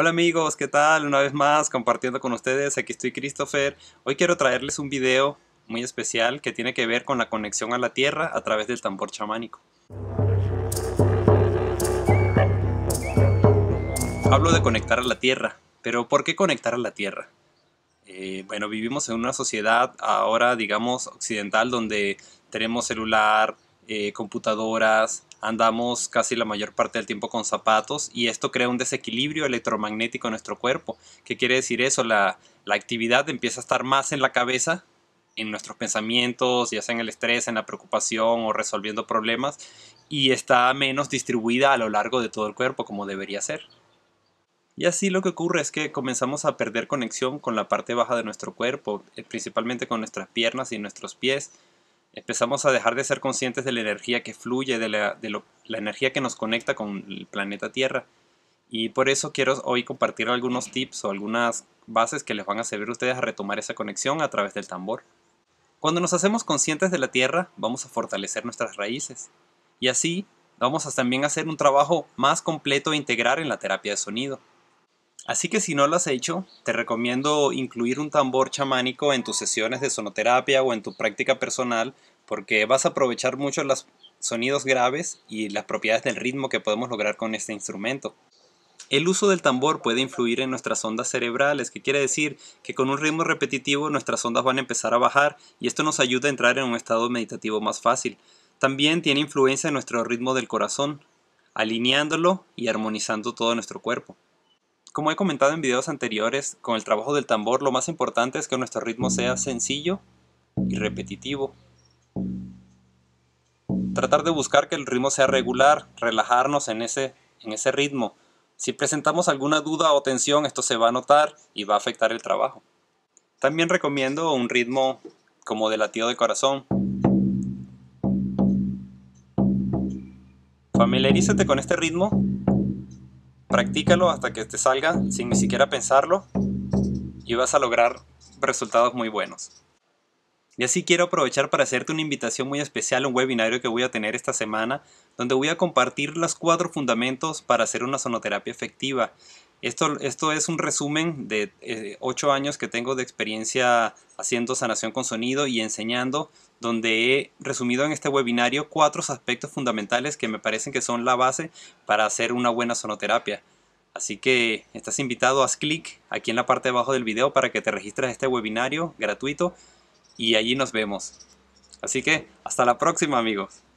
Hola amigos, ¿qué tal? Una vez más compartiendo con ustedes, aquí estoy Christopher. Hoy quiero traerles un video muy especial que tiene que ver con la conexión a la tierra a través del tambor chamánico. Hablo de conectar a la tierra, pero ¿por qué conectar a la tierra? Eh, bueno, vivimos en una sociedad ahora, digamos, occidental donde tenemos celular, eh, computadoras, andamos casi la mayor parte del tiempo con zapatos y esto crea un desequilibrio electromagnético en nuestro cuerpo. ¿Qué quiere decir eso? La, actividad empieza a estar más en la cabeza, en nuestros pensamientos, ya sea en el estrés, en la preocupación o resolviendo problemas, y está menos distribuida a lo largo de todo el cuerpo como debería ser. Y así lo que ocurre es que comenzamos a perder conexión con la parte baja de nuestro cuerpo, eh, principalmente con nuestras piernas y nuestros pies, empezamos a dejar de ser conscientes de la energía que fluye, de, la, energía que nos conecta con el planeta Tierra. Y por eso quiero hoy compartir algunos tips o algunas bases que les van a servir a ustedes a retomar esa conexión a través del tambor. Cuando nos hacemos conscientes de la tierra, vamos a fortalecer nuestras raíces. Y así, vamos a también hacer un trabajo más completo e integrar en la terapia de sonido. Así que si no lo has hecho, te recomiendo incluir un tambor chamánico en tus sesiones de sonoterapia o en tu práctica personal porque vas a aprovechar mucho los sonidos graves y las propiedades del ritmo que podemos lograr con este instrumento. El uso del tambor puede influir en nuestras ondas cerebrales, que quiere decir que con un ritmo repetitivo nuestras ondas van a empezar a bajar y esto nos ayuda a entrar en un estado meditativo más fácil. También tiene influencia en nuestro ritmo del corazón, alineándolo y armonizando todo nuestro cuerpo. Como he comentado en videos anteriores, con el trabajo del tambor lo más importante es que nuestro ritmo sea sencillo y repetitivo. Tratar de buscar que el ritmo sea regular, relajarnos en ese, en ese ritmo. Si presentamos alguna duda o tensión, esto se va a notar y va a afectar el trabajo. También recomiendo un ritmo como de latido de corazón. Familiarízate con este ritmo Practícalo hasta que te salga sin ni siquiera pensarlo y vas a lograr resultados muy buenos. Y así quiero aprovechar para hacerte una invitación muy especial a un webinario que voy a tener esta semana, donde voy a compartir los cuatro fundamentos para hacer una sonoterapia efectiva. Esto, es un resumen de 8 eh, años que tengo de experiencia haciendo sanación con sonido y enseñando, donde he resumido en este webinario cuatro aspectos fundamentales que me parecen que son la base para hacer una buena sonoterapia. Así que estás invitado, haz clic aquí en la parte de abajo del video para que te registres este webinario gratuito y allí nos vemos. Así que hasta la próxima amigos.